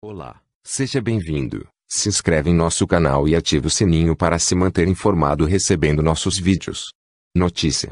Olá, seja bem-vindo. Se inscreve em nosso canal e ative o sininho para se manter informado recebendo nossos vídeos. Notícia: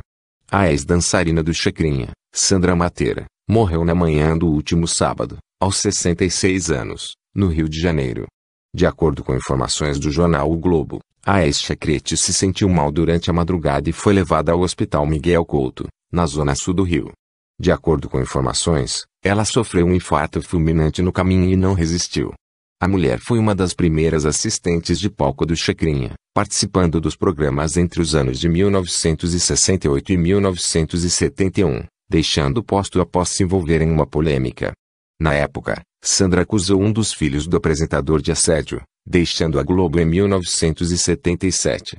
A ex-dançarina do Chacrinha, Sandra Mateira, morreu na manhã do último sábado, aos 66 anos, no Rio de Janeiro. De acordo com informações do jornal O Globo, a ex-chacrete se sentiu mal durante a madrugada e foi levada ao Hospital Miguel Couto, na zona sul do Rio. De acordo com informações, ela sofreu um infarto fulminante no caminho e não resistiu. A mulher foi uma das primeiras assistentes de palco do Chacrinha, participando dos programas entre os anos de 1968 e 1971, deixando o posto após se envolver em uma polêmica. Na época, Sandra acusou um dos filhos do apresentador de assédio, deixando a Globo em 1977.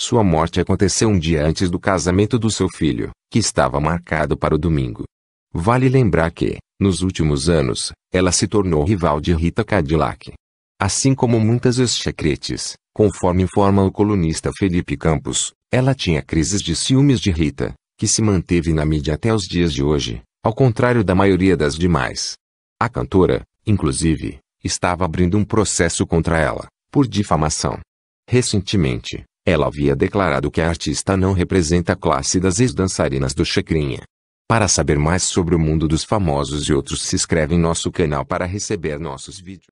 Sua morte aconteceu um dia antes do casamento do seu filho, que estava marcado para o domingo. Vale lembrar que, nos últimos anos, ela se tornou rival de Rita Cadillac. Assim como muitas ex-chacretes, conforme informa o colunista Felipe Campos, ela tinha crises de ciúmes de Rita, que se manteve na mídia até os dias de hoje, ao contrário da maioria das demais. A cantora, inclusive, estava abrindo um processo contra ela, por difamação. Recentemente, ela havia declarado que a artista não representa a classe das ex-dançarinas do Chacrinha. Para saber mais sobre o mundo dos famosos e outros se inscreve em nosso canal para receber nossos vídeos.